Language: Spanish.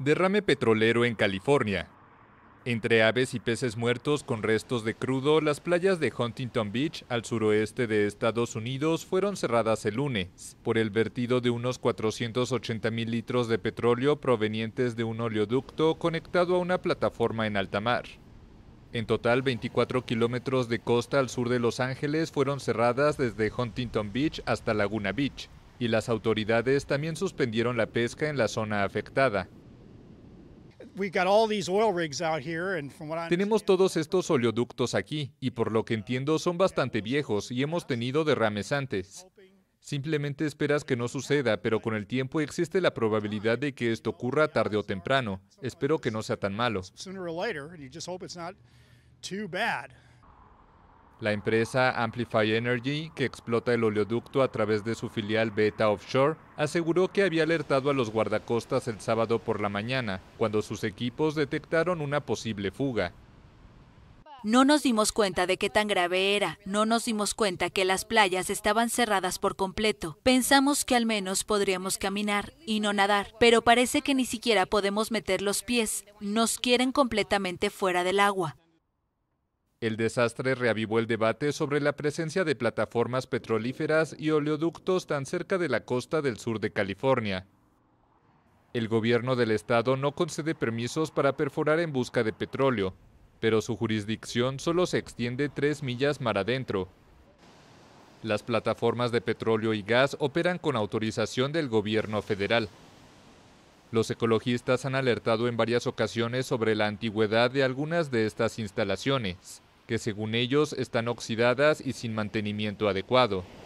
Derrame petrolero en California. Entre aves y peces muertos con restos de crudo, las playas de Huntington Beach, al suroeste de Estados Unidos, fueron cerradas el lunes por el vertido de unos 480 mil litros de petróleo provenientes de un oleoducto conectado a una plataforma en alta mar. En total, 24 kilómetros de costa al sur de Los Ángeles fueron cerradas desde Huntington Beach hasta Laguna Beach, y las autoridades también suspendieron la pesca en la zona afectada, tenemos todos estos oleoductos aquí y por lo que entiendo son bastante viejos y hemos tenido derrames antes. Simplemente esperas que no suceda, pero con el tiempo existe la probabilidad de que esto ocurra tarde o temprano. Espero que no sea tan malo. La empresa Amplify Energy, que explota el oleoducto a través de su filial Beta Offshore, aseguró que había alertado a los guardacostas el sábado por la mañana, cuando sus equipos detectaron una posible fuga. No nos dimos cuenta de qué tan grave era, no nos dimos cuenta que las playas estaban cerradas por completo. Pensamos que al menos podríamos caminar y no nadar, pero parece que ni siquiera podemos meter los pies, nos quieren completamente fuera del agua. El desastre reavivó el debate sobre la presencia de plataformas petrolíferas y oleoductos tan cerca de la costa del sur de California. El gobierno del estado no concede permisos para perforar en busca de petróleo, pero su jurisdicción solo se extiende tres millas mar adentro. Las plataformas de petróleo y gas operan con autorización del gobierno federal. Los ecologistas han alertado en varias ocasiones sobre la antigüedad de algunas de estas instalaciones que según ellos están oxidadas y sin mantenimiento adecuado.